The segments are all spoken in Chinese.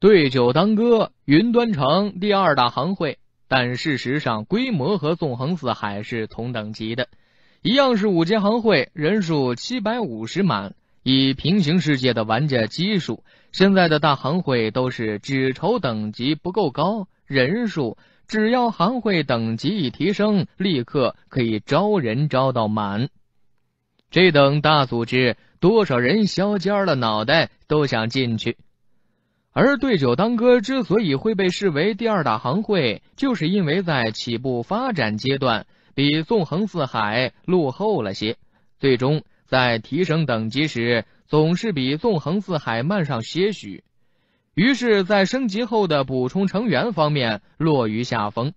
对酒当歌，云端城第二大行会，但事实上规模和纵横四海是同等级的，一样是五阶行会，人数七百五十满。以平行世界的玩家基数，现在的大行会都是只愁等级不够高，人数只要行会等级一提升，立刻可以招人招到满。这等大组织，多少人削尖了脑袋都想进去。而对酒当歌之所以会被视为第二大行会，就是因为在起步发展阶段比纵横四海落后了些，最终在提升等级时总是比纵横四海慢上些许，于是，在升级后的补充成员方面落于下风。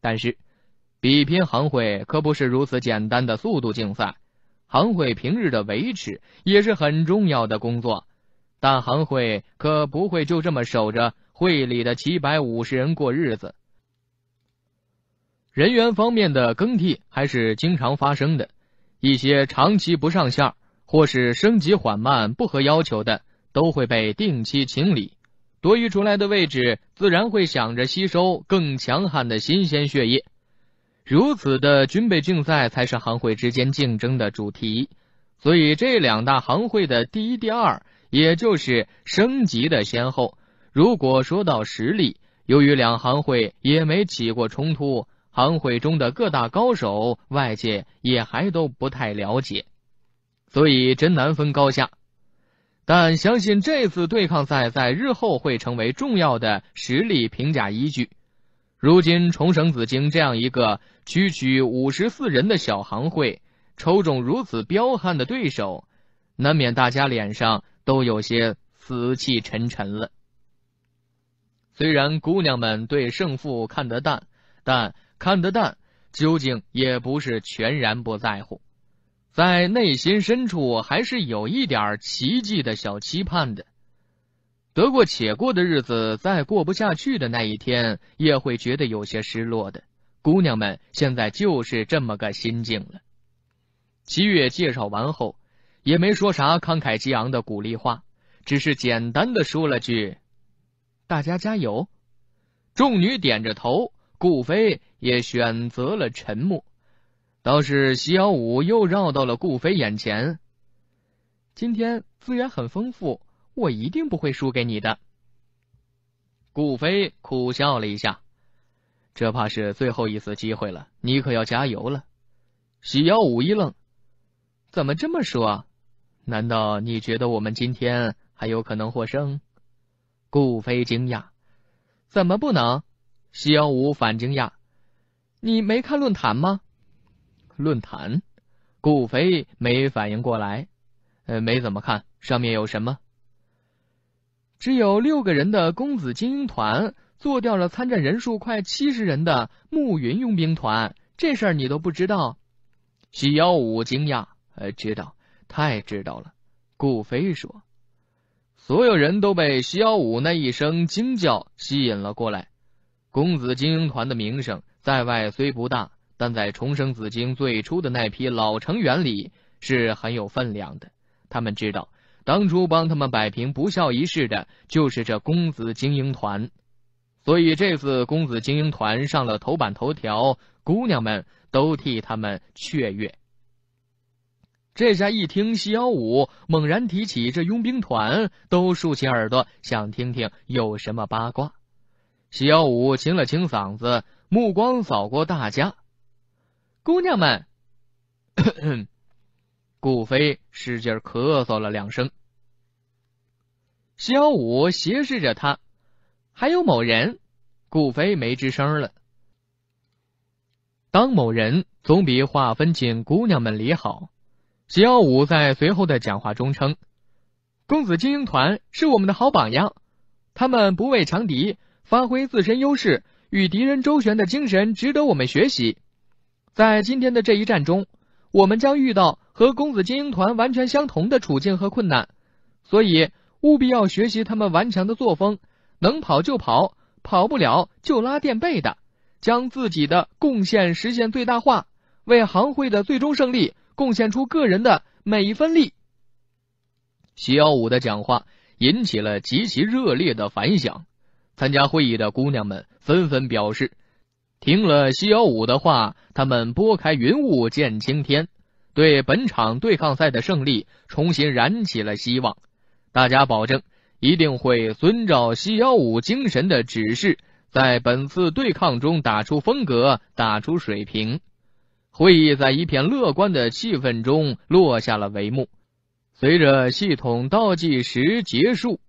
但是，比拼行会可不是如此简单的速度竞赛，行会平日的维持也是很重要的工作。大行会可不会就这么守着会里的七百五十人过日子。人员方面的更替还是经常发生的，一些长期不上线或是升级缓慢不合要求的，都会被定期清理，多余出来的位置自然会想着吸收更强悍的新鲜血液。如此的军备竞赛才是行会之间竞争的主题，所以这两大行会的第一、第二。也就是升级的先后。如果说到实力，由于两行会也没起过冲突，行会中的各大高手，外界也还都不太了解，所以真难分高下。但相信这次对抗赛在日后会成为重要的实力评价依据。如今重生紫晶这样一个区区五十四人的小行会，抽中如此彪悍的对手，难免大家脸上。都有些死气沉沉了。虽然姑娘们对胜负看得淡，但看得淡，究竟也不是全然不在乎，在内心深处还是有一点奇迹的小期盼的。得过且过的日子再过不下去的那一天，也会觉得有些失落的。姑娘们现在就是这么个心境了。七月介绍完后。也没说啥慷慨激昂的鼓励话，只是简单的说了句：“大家加油。”众女点着头，顾飞也选择了沉默。倒是席耀武又绕到了顾飞眼前。今天资源很丰富，我一定不会输给你的。顾飞苦笑了一下，这怕是最后一次机会了，你可要加油了。席耀武一愣：“怎么这么说难道你觉得我们今天还有可能获胜？顾飞惊讶：“怎么不能？”西幺五反惊讶：“你没看论坛吗？”论坛，顾飞没反应过来：“呃，没怎么看，上面有什么？”只有六个人的公子精英团做掉了参战人数快七十人的暮云佣兵团，这事儿你都不知道？徐幺五惊讶：“呃，知道。”太知道了，顾飞说。所有人都被肖武那一声惊叫吸引了过来。公子精英团的名声在外虽不大，但在重生紫晶最初的那批老成员里是很有分量的。他们知道，当初帮他们摆平不孝一事的就是这公子精英团，所以这次公子精英团上了头版头条，姑娘们都替他们雀跃。这下一听，西幺五猛然提起这佣兵团，都竖起耳朵想听听有什么八卦。西幺五清了清嗓子，目光扫过大家，姑娘们，顾 飞使劲咳嗽了两声。西幺五斜视着他，还有某人，顾飞没吱声了。当某人总比划分进姑娘们里好。习耀武在随后的讲话中称：“公子精英团是我们的好榜样，他们不畏强敌，发挥自身优势与敌人周旋的精神值得我们学习。在今天的这一战中，我们将遇到和公子精英团完全相同的处境和困难，所以务必要学习他们顽强的作风，能跑就跑，跑不了就拉垫背的，将自己的贡献实现最大化，为行会的最终胜利。”贡献出个人的每一分力。西幺五的讲话引起了极其热烈的反响，参加会议的姑娘们纷纷表示，听了西幺五的话，他们拨开云雾见青天，对本场对抗赛的胜利重新燃起了希望。大家保证一定会遵照西幺五精神的指示，在本次对抗中打出风格，打出水平。会议在一片乐观的气氛中落下了帷幕。随着系统倒计时结束，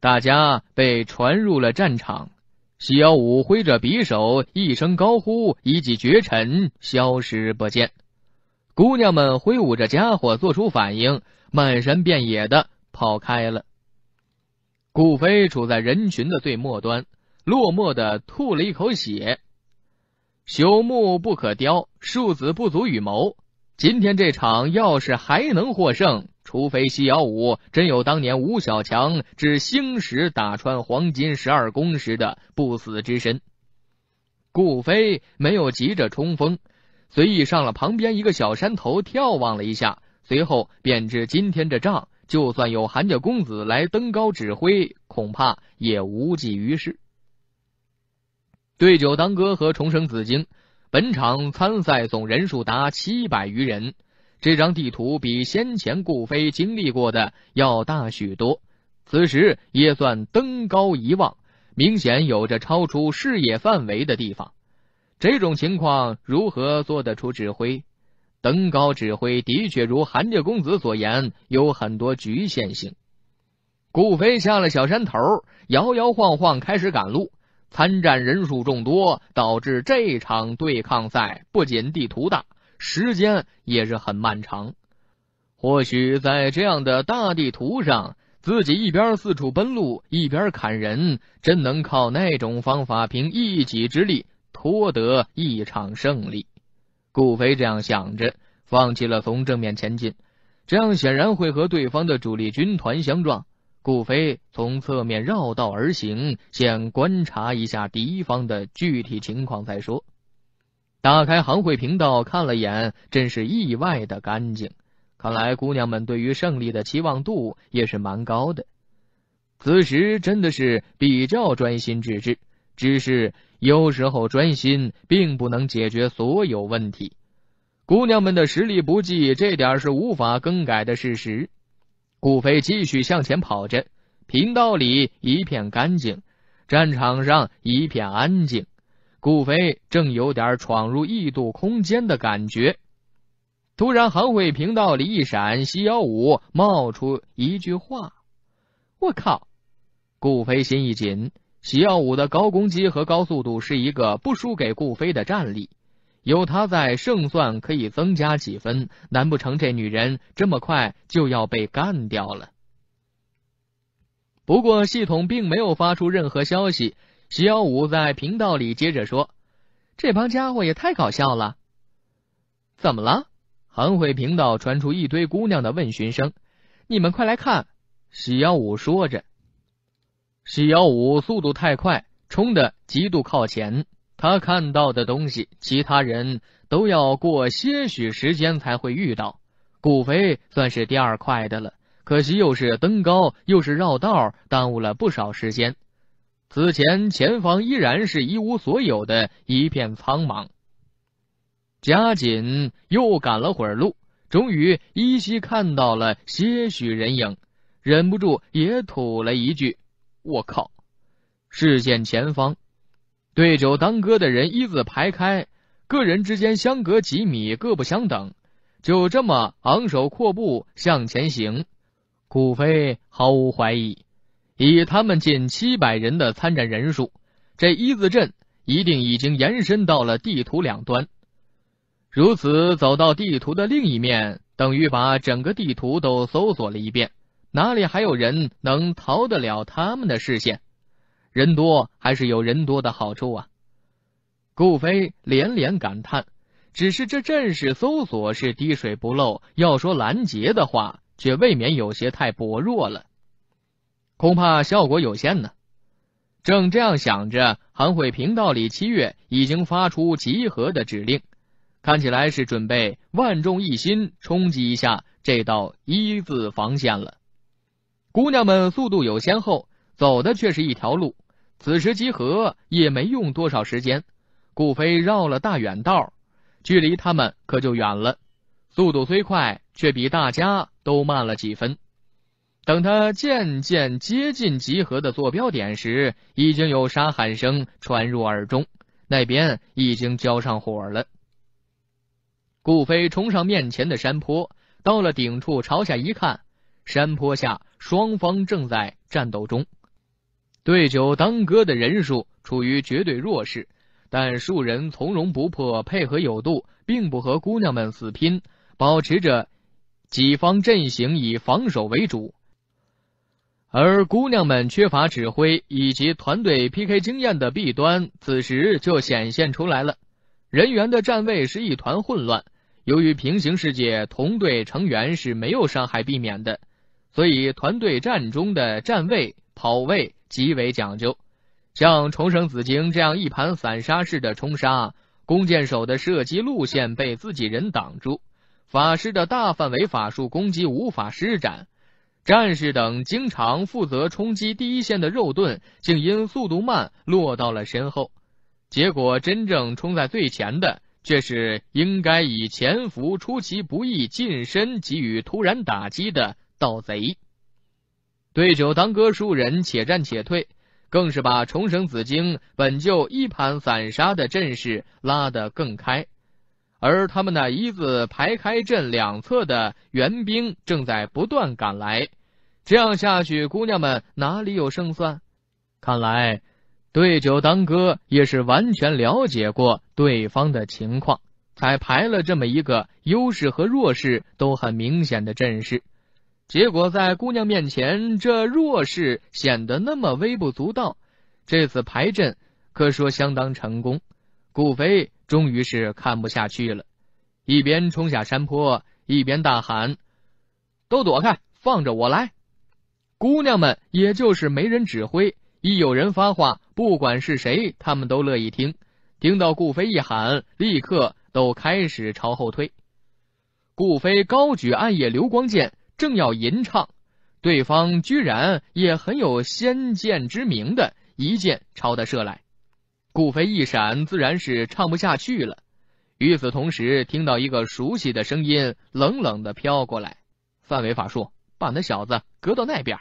大家被传入了战场。西幺五挥着匕首，一声高呼，一骑绝尘，消失不见。姑娘们挥舞着家伙，做出反应，漫山遍野的跑开了。顾飞处在人群的最末端，落寞的吐了一口血。朽木不可雕，树子不足与谋。今天这场要是还能获胜，除非西瑶武真有当年吴小强之星矢打穿黄金十二宫时的不死之身。顾飞没有急着冲锋，随意上了旁边一个小山头眺望了一下，随后便知今天这仗，就算有韩家公子来登高指挥，恐怕也无济于事。对酒当歌和重生紫荆，本场参赛总人数达七百余人。这张地图比先前顾飞经历过的要大许多，此时也算登高一望，明显有着超出视野范围的地方。这种情况如何做得出指挥？登高指挥的确如韩家公子所言，有很多局限性。顾飞下了小山头，摇摇晃晃开始赶路。参战人数众多，导致这场对抗赛不仅地图大，时间也是很漫长。或许在这样的大地图上，自己一边四处奔路，一边砍人，真能靠那种方法凭一己之力夺得一场胜利？顾飞这样想着，放弃了从正面前进，这样显然会和对方的主力军团相撞。顾飞从侧面绕道而行，先观察一下敌方的具体情况再说。打开行会频道，看了眼，真是意外的干净。看来姑娘们对于胜利的期望度也是蛮高的。此时真的是比较专心致志，只是有时候专心并不能解决所有问题。姑娘们的实力不济，这点是无法更改的事实。顾飞继续向前跑着，频道里一片干净，战场上一片安静。顾飞正有点闯入异度空间的感觉，突然，行会频道里一闪，西幺五冒出一句话：“我靠！”顾飞心一紧，西幺五的高攻击和高速度是一个不输给顾飞的战力。有他在，胜算可以增加几分。难不成这女人这么快就要被干掉了？不过系统并没有发出任何消息。徐耀武在频道里接着说：“这帮家伙也太搞笑了！”怎么了？韩会频道传出一堆姑娘的问询声：“你们快来看！”徐耀武说着，徐耀武速度太快，冲的极度靠前。他看到的东西，其他人都要过些许时间才会遇到。顾飞算是第二快的了，可惜又是登高，又是绕道，耽误了不少时间。此前前方依然是一无所有的一片苍茫。加紧又赶了会儿路，终于依稀看到了些许人影，忍不住也吐了一句：“我靠！”视线前方。对酒当歌的人一字排开，个人之间相隔几米，各不相等，就这么昂首阔步向前行。顾飞毫无怀疑，以他们近七百人的参战人数，这一字阵一定已经延伸到了地图两端。如此走到地图的另一面，等于把整个地图都搜索了一遍，哪里还有人能逃得了他们的视线？人多还是有人多的好处啊！顾飞连连感叹，只是这阵势搜索是滴水不漏，要说拦截的话，却未免有些太薄弱了，恐怕效果有限呢。正这样想着，韩慧频道里七月已经发出集合的指令，看起来是准备万众一心冲击一下这道一字防线了。姑娘们速度有先后，走的却是一条路。此时集合也没用多少时间，顾飞绕了大远道，距离他们可就远了。速度虽快，却比大家都慢了几分。等他渐渐接近集合的坐标点时，已经有杀喊声传入耳中，那边已经交上火了。顾飞冲上面前的山坡，到了顶处，朝下一看，山坡下双方正在战斗中。对酒当歌的人数处于绝对弱势，但数人从容不迫，配合有度，并不和姑娘们死拼，保持着己方阵型以防守为主。而姑娘们缺乏指挥以及团队 PK 经验的弊端，此时就显现出来了。人员的站位是一团混乱。由于平行世界同队成员是没有伤害避免的，所以团队战中的站位、跑位。极为讲究，像重生紫晶这样一盘散沙式的冲杀，弓箭手的射击路线被自己人挡住，法师的大范围法术攻击无法施展，战士等经常负责冲击第一线的肉盾，竟因速度慢落到了身后，结果真正冲在最前的，却是应该以潜伏、出其不意、近身给予突然打击的盗贼。对酒当歌，数人且战且退，更是把重生紫荆本就一盘散沙的阵势拉得更开。而他们那一字排开阵两侧的援兵正在不断赶来，这样下去，姑娘们哪里有胜算？看来，对酒当歌也是完全了解过对方的情况，才排了这么一个优势和弱势都很明显的阵势。结果在姑娘面前，这弱势显得那么微不足道。这次排阵可说相当成功。顾飞终于是看不下去了，一边冲下山坡，一边大喊：“都躲开，放着我来！”姑娘们也就是没人指挥，一有人发话，不管是谁，他们都乐意听。听到顾飞一喊，立刻都开始朝后退。顾飞高举暗夜流光剑。正要吟唱，对方居然也很有先见之明的一箭朝他射来，顾飞一闪，自然是唱不下去了。与此同时，听到一个熟悉的声音冷冷的飘过来：“范围法术，把那小子隔到那边。”